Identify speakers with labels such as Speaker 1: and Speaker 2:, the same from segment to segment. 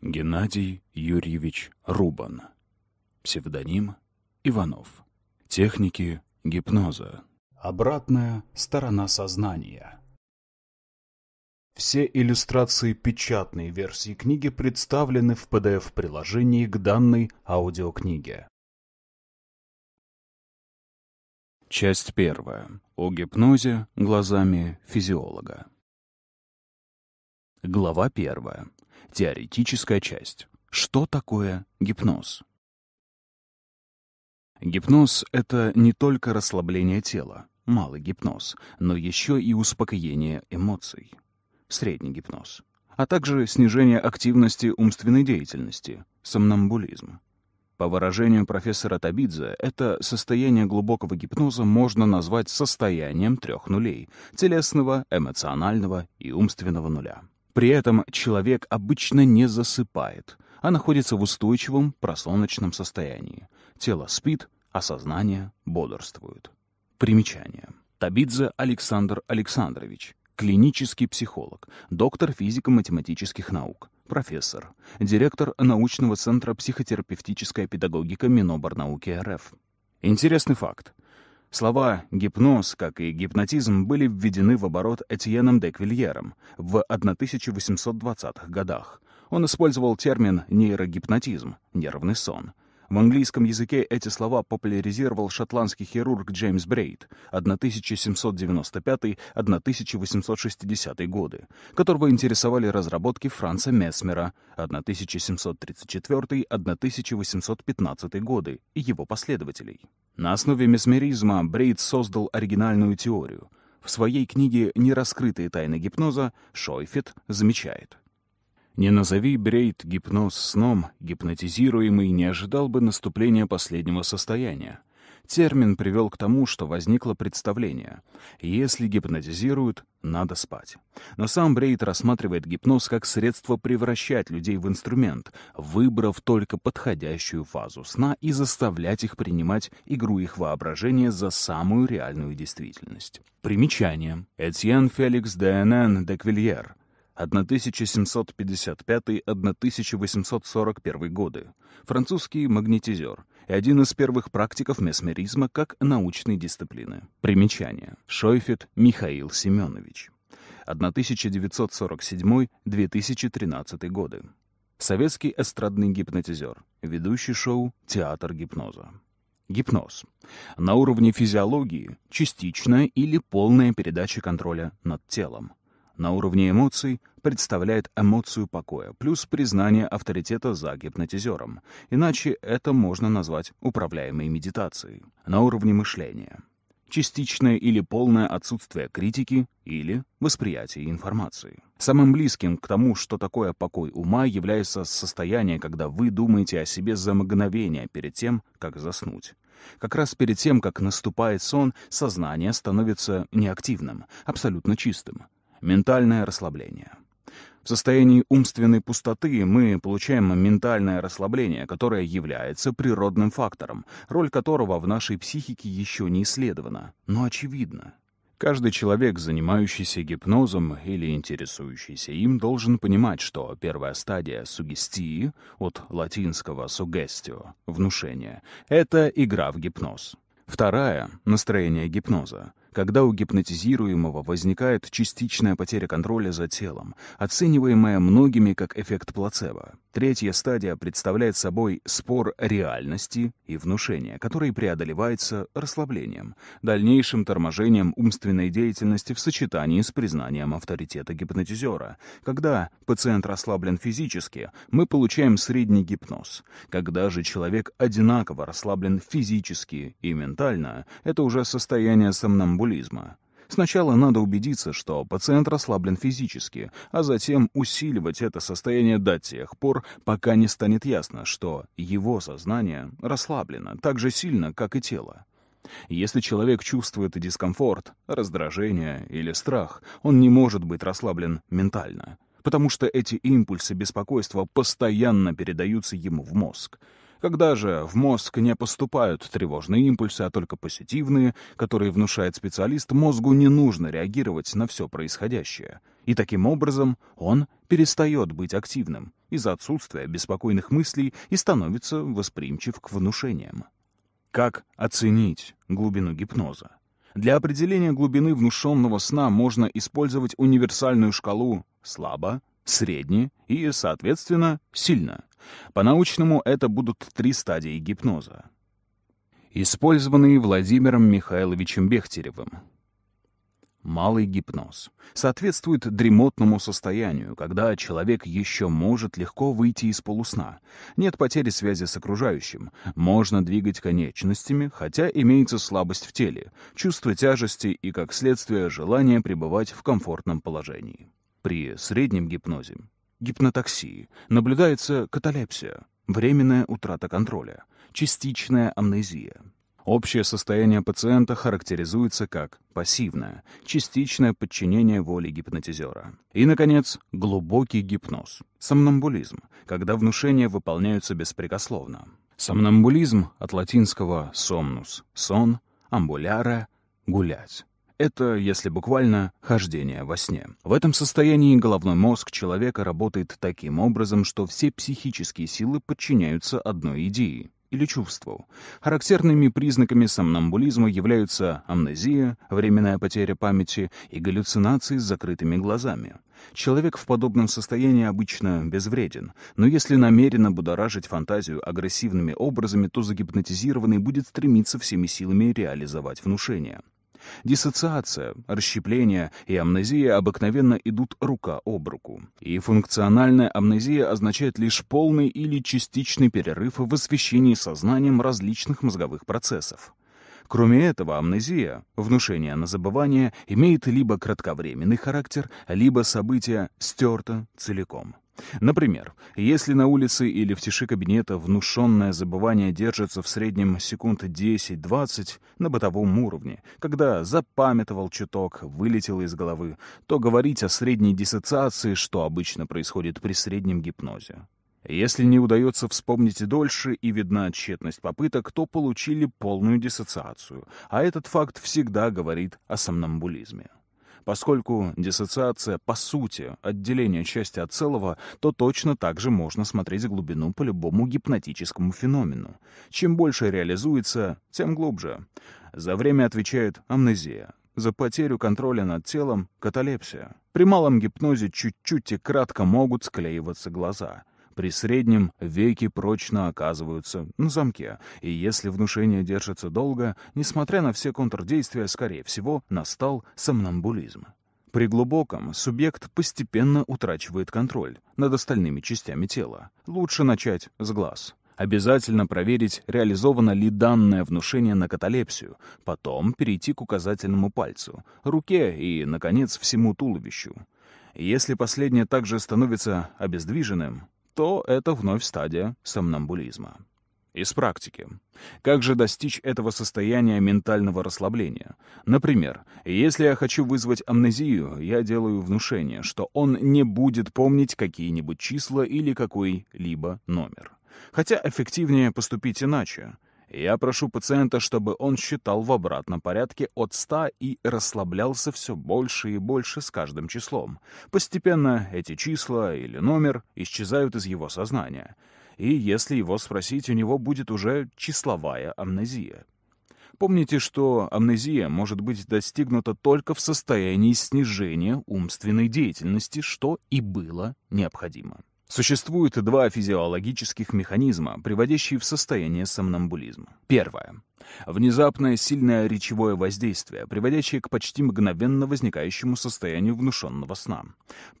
Speaker 1: Геннадий Юрьевич Рубан. Псевдоним Иванов. Техники гипноза. Обратная сторона сознания. Все иллюстрации печатной версии книги представлены в PDF-приложении к данной аудиокниге. Часть первая. О гипнозе глазами физиолога. Глава первая. Теоретическая часть. Что такое гипноз? Гипноз — это не только расслабление тела, малый гипноз, но еще и успокоение эмоций, средний гипноз, а также снижение активности умственной деятельности, сомнамбулизм. По выражению профессора Табидзе, это состояние глубокого гипноза можно назвать состоянием трех нулей — телесного, эмоционального и умственного нуля. При этом человек обычно не засыпает, а находится в устойчивом просоночном состоянии. Тело спит, а сознание бодрствует. Примечание. Табидзе Александр Александрович, клинический психолог, доктор физико-математических наук, профессор, директор научного центра психотерапевтическая педагогика Миноборнауки РФ. Интересный факт. Слова «гипноз», как и «гипнотизм» были введены в оборот Этьеном де Квильером в 1820-х годах. Он использовал термин нейрогипнотизм — нервный сон — в английском языке эти слова популяризировал шотландский хирург Джеймс Брейд 1795-1860 годы, которого интересовали разработки Франца Месмера 1734-1815 годы и его последователей. На основе месмеризма Брейд создал оригинальную теорию. В своей книге «Нераскрытые тайны гипноза» Шойфет замечает — не назови Брейд гипноз сном, гипнотизируемый не ожидал бы наступления последнего состояния. Термин привел к тому, что возникло представление. Если гипнотизируют, надо спать. Но сам Брейд рассматривает гипноз как средство превращать людей в инструмент, выбрав только подходящую фазу сна и заставлять их принимать игру их воображения за самую реальную действительность. Примечание. Этьен Феликс Д.Н.Н. Деквильер 1899 1755-1841 годы, французский магнетизер и один из первых практиков месмеризма как научной дисциплины. Примечание. Шойфет Михаил Семенович. 1947-2013 годы. Советский эстрадный гипнотизер, ведущий шоу «Театр гипноза». Гипноз. На уровне физиологии частичная или полная передача контроля над телом на уровне эмоций представляет эмоцию покоя, плюс признание авторитета за гипнотизером. Иначе это можно назвать управляемой медитацией. На уровне мышления. Частичное или полное отсутствие критики или восприятия информации. Самым близким к тому, что такое покой ума, является состояние, когда вы думаете о себе за мгновение перед тем, как заснуть. Как раз перед тем, как наступает сон, сознание становится неактивным, абсолютно чистым. Ментальное расслабление. В состоянии умственной пустоты мы получаем ментальное расслабление, которое является природным фактором, роль которого в нашей психике еще не исследована, но очевидно. Каждый человек, занимающийся гипнозом или интересующийся им, должен понимать, что первая стадия сугестии, от латинского сугестио внушение, — это игра в гипноз. Вторая — настроение гипноза когда у гипнотизируемого возникает частичная потеря контроля за телом, оцениваемая многими как эффект плацебо. Третья стадия представляет собой спор реальности и внушения, который преодолевается расслаблением, дальнейшим торможением умственной деятельности в сочетании с признанием авторитета гипнотизера. Когда пациент расслаблен физически, мы получаем средний гипноз. Когда же человек одинаково расслаблен физически и ментально, это уже состояние сомнамбулизма, сомнамбулизма. Сначала надо убедиться, что пациент расслаблен физически, а затем усиливать это состояние до тех пор, пока не станет ясно, что его сознание расслаблено так же сильно, как и тело. Если человек чувствует дискомфорт, раздражение или страх, он не может быть расслаблен ментально, потому что эти импульсы беспокойства постоянно передаются ему в мозг. Когда же в мозг не поступают тревожные импульсы, а только позитивные, которые внушает специалист, мозгу не нужно реагировать на все происходящее. И таким образом он перестает быть активным из-за отсутствия беспокойных мыслей и становится восприимчив к внушениям. Как оценить глубину гипноза? Для определения глубины внушенного сна можно использовать универсальную шкалу «слабо», «средне» и, соответственно, «сильно». По-научному это будут три стадии гипноза. Использованные Владимиром Михайловичем Бехтеревым. Малый гипноз соответствует дремотному состоянию, когда человек еще может легко выйти из полусна. Нет потери связи с окружающим, можно двигать конечностями, хотя имеется слабость в теле, чувство тяжести и, как следствие, желание пребывать в комфортном положении. При среднем гипнозе гипнотаксии, наблюдается каталепсия, временная утрата контроля, частичная амнезия. Общее состояние пациента характеризуется как пассивное, частичное подчинение воле гипнотизера. И, наконец, глубокий гипноз, сомнамбулизм, когда внушения выполняются беспрекословно. Сомнамбулизм от латинского «somnus» — «сон», «амбуляра» — «гулять». Это, если буквально, хождение во сне. В этом состоянии головной мозг человека работает таким образом, что все психические силы подчиняются одной идее или чувству. Характерными признаками сомнамбулизма являются амнезия, временная потеря памяти и галлюцинации с закрытыми глазами. Человек в подобном состоянии обычно безвреден, но если намеренно будоражить фантазию агрессивными образами, то загипнотизированный будет стремиться всеми силами реализовать внушение. Диссоциация, расщепление и амнезия обыкновенно идут рука об руку. И функциональная амнезия означает лишь полный или частичный перерыв в освещении сознанием различных мозговых процессов. Кроме этого, амнезия, внушение на забывание, имеет либо кратковременный характер, либо событие стерто целиком. Например, если на улице или в тиши кабинета внушенное забывание держится в среднем секунд 10-20 на бытовом уровне, когда запамятовал чуток, вылетело из головы, то говорить о средней диссоциации, что обычно происходит при среднем гипнозе. Если не удается вспомнить дольше и видна тщетность попыток, то получили полную диссоциацию, а этот факт всегда говорит о сомнамбулизме. Поскольку диссоциация, по сути, отделение части от целого, то точно так же можно смотреть глубину по любому гипнотическому феномену. Чем больше реализуется, тем глубже. За время отвечает амнезия, за потерю контроля над телом — каталепсия. При малом гипнозе чуть-чуть и кратко могут склеиваться глаза — при среднем веки прочно оказываются на замке, и если внушение держится долго, несмотря на все контрдействия, скорее всего, настал сомнамбулизм. При глубоком субъект постепенно утрачивает контроль над остальными частями тела. Лучше начать с глаз. Обязательно проверить, реализовано ли данное внушение на каталепсию, потом перейти к указательному пальцу, руке и, наконец, всему туловищу. Если последнее также становится обездвиженным, то это вновь стадия сомнамбулизма. Из практики. Как же достичь этого состояния ментального расслабления? Например, если я хочу вызвать амнезию, я делаю внушение, что он не будет помнить какие-нибудь числа или какой-либо номер. Хотя эффективнее поступить иначе. Я прошу пациента, чтобы он считал в обратном порядке от 100 и расслаблялся все больше и больше с каждым числом. Постепенно эти числа или номер исчезают из его сознания. И если его спросить, у него будет уже числовая амнезия. Помните, что амнезия может быть достигнута только в состоянии снижения умственной деятельности, что и было необходимо. Существует два физиологических механизма, приводящие в состояние сомнамбулизма. Первое. Внезапное сильное речевое воздействие, приводящее к почти мгновенно возникающему состоянию внушенного сна.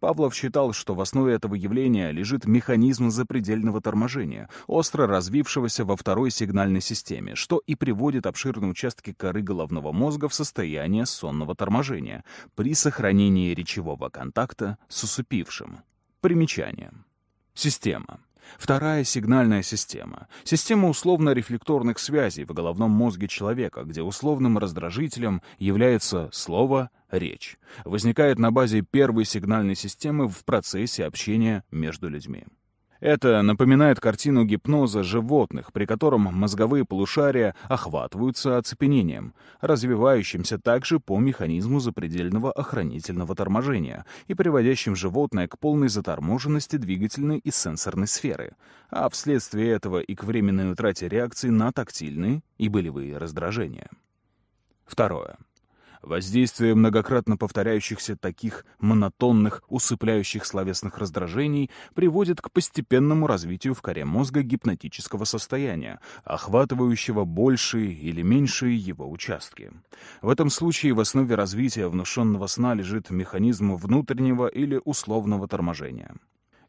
Speaker 1: Павлов считал, что в основе этого явления лежит механизм запредельного торможения, остро развившегося во второй сигнальной системе, что и приводит обширные участки коры головного мозга в состояние сонного торможения при сохранении речевого контакта с усыпившим. Примечание. Система. Вторая сигнальная система. Система условно-рефлекторных связей в головном мозге человека, где условным раздражителем является слово «речь». Возникает на базе первой сигнальной системы в процессе общения между людьми. Это напоминает картину гипноза животных, при котором мозговые полушария охватываются оцепенением, развивающимся также по механизму запредельного охранительного торможения и приводящим животное к полной заторможенности двигательной и сенсорной сферы, а вследствие этого и к временной утрате реакции на тактильные и болевые раздражения. Второе. Воздействие многократно повторяющихся таких монотонных, усыпляющих словесных раздражений приводит к постепенному развитию в коре мозга гипнотического состояния, охватывающего большие или меньшие его участки. В этом случае в основе развития внушенного сна лежит механизм внутреннего или условного торможения.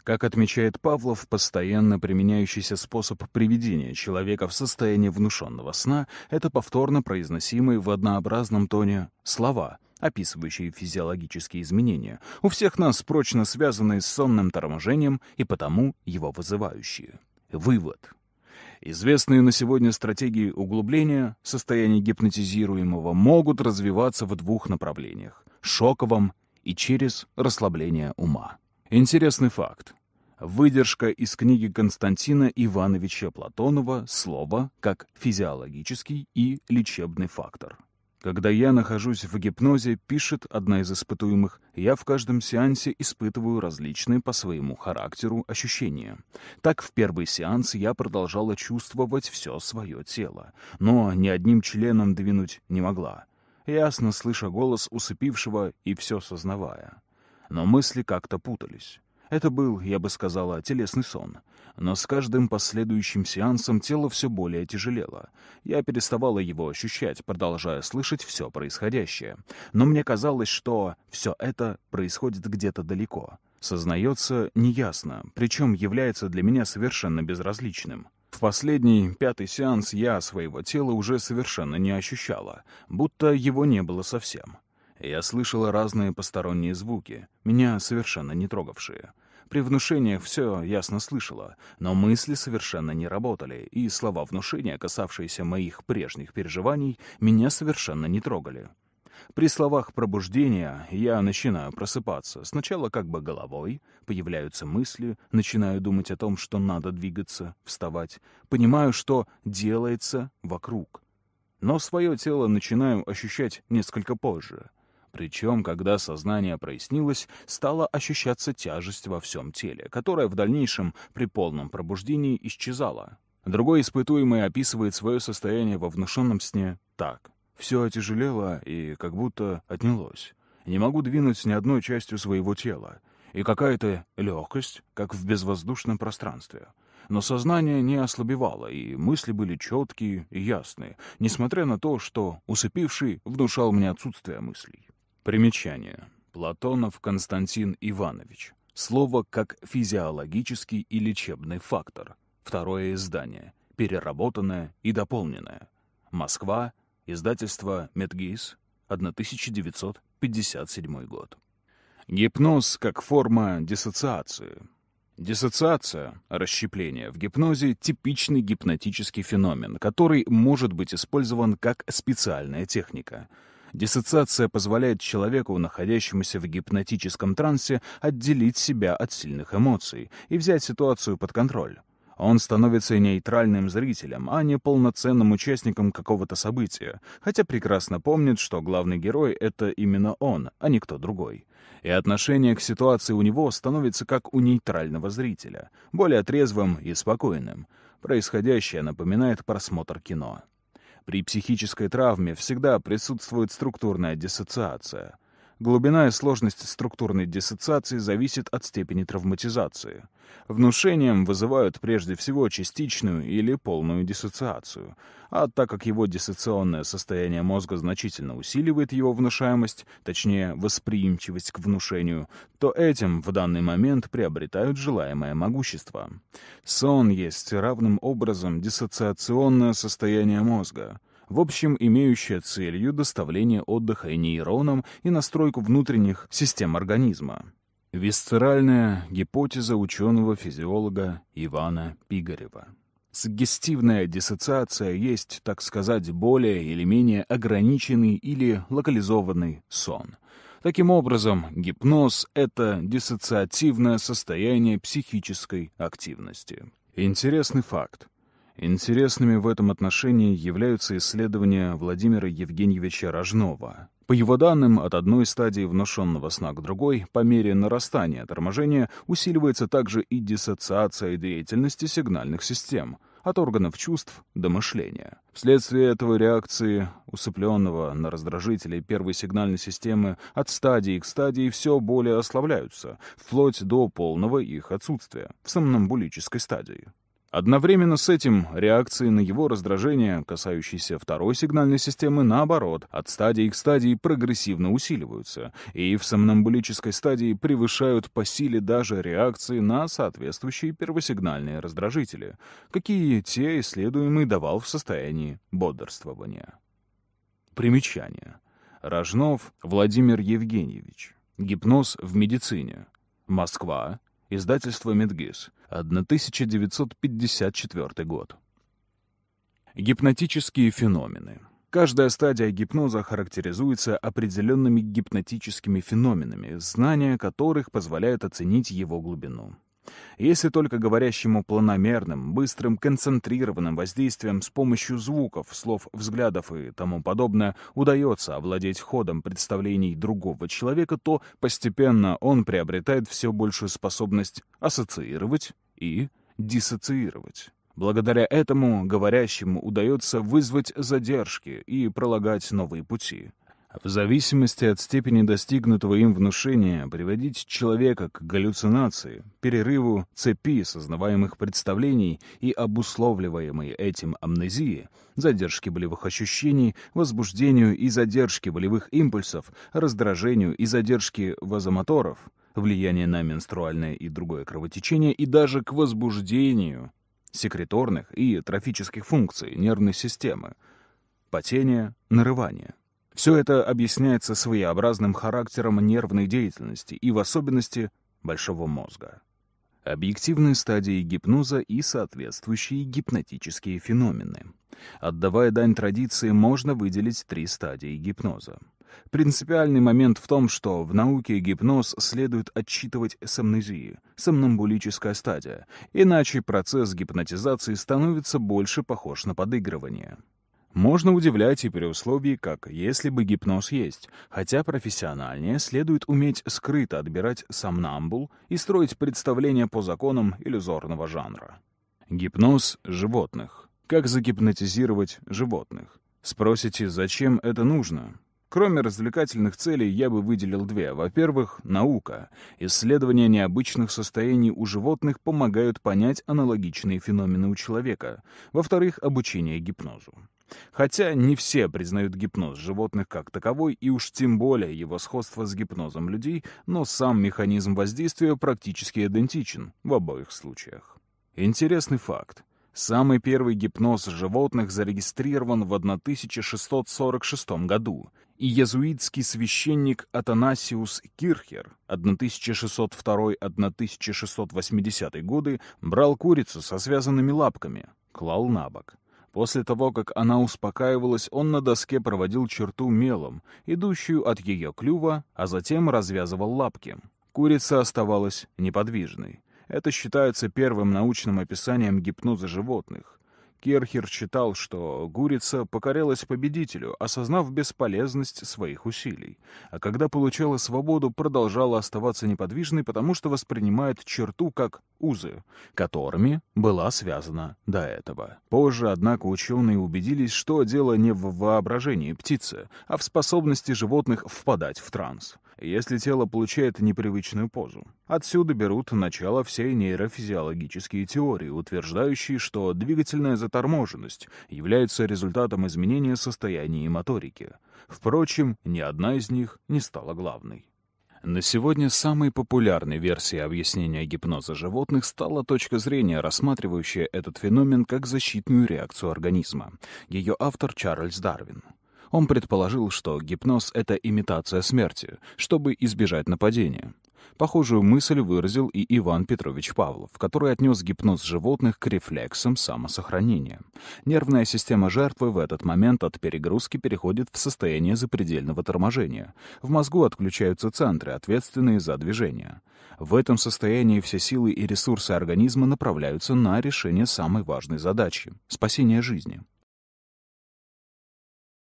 Speaker 1: Как отмечает Павлов, постоянно применяющийся способ приведения человека в состояние внушенного сна — это повторно произносимые в однообразном тоне слова — описывающие физиологические изменения, у всех нас прочно связанные с сонным торможением и потому его вызывающие. Вывод. Известные на сегодня стратегии углубления состояния гипнотизируемого могут развиваться в двух направлениях — шоковом и через расслабление ума. Интересный факт. Выдержка из книги Константина Ивановича Платонова «Слово как физиологический и лечебный фактор». Когда я нахожусь в гипнозе, пишет одна из испытуемых, я в каждом сеансе испытываю различные по своему характеру ощущения. Так, в первый сеанс я продолжала чувствовать все свое тело, но ни одним членом двинуть не могла, ясно слыша голос усыпившего и все сознавая. Но мысли как-то путались. Это был, я бы сказала, телесный сон. Но с каждым последующим сеансом тело все более тяжелело. Я переставала его ощущать, продолжая слышать все происходящее. Но мне казалось, что все это происходит где-то далеко. Сознается неясно, причем является для меня совершенно безразличным. В последний, пятый сеанс я своего тела уже совершенно не ощущала, будто его не было совсем. Я слышала разные посторонние звуки, меня совершенно не трогавшие. При внушениях все ясно слышала, но мысли совершенно не работали, и слова внушения, касавшиеся моих прежних переживаний, меня совершенно не трогали. При словах пробуждения я начинаю просыпаться. Сначала как бы головой, появляются мысли, начинаю думать о том, что надо двигаться, вставать. Понимаю, что делается вокруг. Но свое тело начинаю ощущать несколько позже — причем, когда сознание прояснилось, стала ощущаться тяжесть во всем теле, которая в дальнейшем при полном пробуждении исчезала. Другой испытуемый описывает свое состояние во внушенном сне так. «Все отяжелело и как будто отнялось. Не могу двинуть ни одной частью своего тела. И какая-то легкость, как в безвоздушном пространстве. Но сознание не ослабевало, и мысли были четкие и ясные, несмотря на то, что усыпивший внушал мне отсутствие мыслей. Примечание. Платонов Константин Иванович. Слово как физиологический и лечебный фактор. Второе издание. Переработанное и дополненное. Москва. Издательство «Медгиз», 1957 год. Гипноз как форма диссоциации. Диссоциация, расщепление в гипнозе — типичный гипнотический феномен, который может быть использован как специальная техника — Диссоциация позволяет человеку, находящемуся в гипнотическом трансе, отделить себя от сильных эмоций и взять ситуацию под контроль. Он становится нейтральным зрителем, а не полноценным участником какого-то события, хотя прекрасно помнит, что главный герой — это именно он, а не кто другой. И отношение к ситуации у него становится как у нейтрального зрителя, более трезвым и спокойным. Происходящее напоминает просмотр кино. При психической травме всегда присутствует структурная диссоциация. Глубина и сложность структурной диссоциации зависит от степени травматизации. Внушением вызывают прежде всего частичную или полную диссоциацию, а так как его диссоциационное состояние мозга значительно усиливает его внушаемость, точнее восприимчивость к внушению, то этим в данный момент приобретают желаемое могущество. Сон есть равным образом диссоциационное состояние мозга — в общем, имеющая целью доставление отдыха и нейронам и настройку внутренних систем организма. Висцеральная гипотеза ученого-физиолога Ивана Пигарева. Сгестивная диссоциация есть, так сказать, более или менее ограниченный или локализованный сон. Таким образом, гипноз — это диссоциативное состояние психической активности. Интересный факт. Интересными в этом отношении являются исследования Владимира Евгеньевича Рожнова. По его данным, от одной стадии внушенного сна к другой, по мере нарастания торможения, усиливается также и диссоциация деятельности сигнальных систем — от органов чувств до мышления. Вследствие этого реакции усыпленного на раздражители первой сигнальной системы от стадии к стадии все более ослабляются, вплоть до полного их отсутствия в сомнамбулической стадии. Одновременно с этим реакции на его раздражение, касающиеся второй сигнальной системы, наоборот, от стадии к стадии прогрессивно усиливаются и в сомнамбулической стадии превышают по силе даже реакции на соответствующие первосигнальные раздражители, какие те исследуемый давал в состоянии бодрствования. Примечание. Рожнов Владимир Евгеньевич. Гипноз в медицине. Москва. Издательство «Медгиз», 1954 год. Гипнотические феномены. Каждая стадия гипноза характеризуется определенными гипнотическими феноменами, знание которых позволяет оценить его глубину если только говорящему планомерным, быстрым, концентрированным воздействием с помощью звуков, слов, взглядов и тому подобное удается овладеть ходом представлений другого человека, то постепенно он приобретает все большую способность ассоциировать и диссоциировать. Благодаря этому говорящему удается вызвать задержки и пролагать новые пути в зависимости от степени достигнутого им внушения, приводить человека к галлюцинации, перерыву цепи сознаваемых представлений и обусловливаемой этим амнезии, задержке болевых ощущений, возбуждению и задержке болевых импульсов, раздражению и задержке вазомоторов, влияние на менструальное и другое кровотечение и даже к возбуждению секреторных и трофических функций нервной системы, потение, нарывание. Все это объясняется своеобразным характером нервной деятельности и в особенности большого мозга. Объективные стадии гипноза и соответствующие гипнотические феномены. Отдавая дань традиции, можно выделить три стадии гипноза. Принципиальный момент в том, что в науке гипноз следует отчитывать сомнезию, сомнамбулическая стадия, иначе процесс гипнотизации становится больше похож на подыгрывание. Можно удивлять и при условии, как если бы гипноз есть, хотя профессиональнее следует уметь скрыто отбирать сомнамбул и строить представления по законам иллюзорного жанра. Гипноз животных. Как загипнотизировать животных? Спросите, зачем это нужно? Кроме развлекательных целей я бы выделил две. Во-первых, наука. Исследования необычных состояний у животных помогают понять аналогичные феномены у человека. Во-вторых, обучение гипнозу. Хотя не все признают гипноз животных как таковой и уж тем более его сходство с гипнозом людей, но сам механизм воздействия практически идентичен в обоих случаях. Интересный факт. Самый первый гипноз животных зарегистрирован в 1646 году, и езуитский священник Атанасиус Кирхер 1602-1680 годы брал курицу со связанными лапками, клал на бок. После того, как она успокаивалась, он на доске проводил черту мелом, идущую от ее клюва, а затем развязывал лапки. Курица оставалась неподвижной. Это считается первым научным описанием гипноза животных. Керхер считал, что Гурица покорялась победителю, осознав бесполезность своих усилий, а когда получала свободу, продолжала оставаться неподвижной, потому что воспринимает черту как узы, которыми была связана до этого. Позже, однако, ученые убедились, что дело не в воображении птицы, а в способности животных впадать в транс если тело получает непривычную позу. Отсюда берут начало все нейрофизиологические теории, утверждающие, что двигательная заторможенность является результатом изменения состояния и моторики. Впрочем, ни одна из них не стала главной. На сегодня самой популярной версией объяснения гипноза животных стала точка зрения, рассматривающая этот феномен как защитную реакцию организма. Ее автор Чарльз Дарвин. Он предположил, что гипноз — это имитация смерти, чтобы избежать нападения. Похожую мысль выразил и Иван Петрович Павлов, который отнес гипноз животных к рефлексам самосохранения. Нервная система жертвы в этот момент от перегрузки переходит в состояние запредельного торможения. В мозгу отключаются центры, ответственные за движение. В этом состоянии все силы и ресурсы организма направляются на решение самой важной задачи — спасение жизни.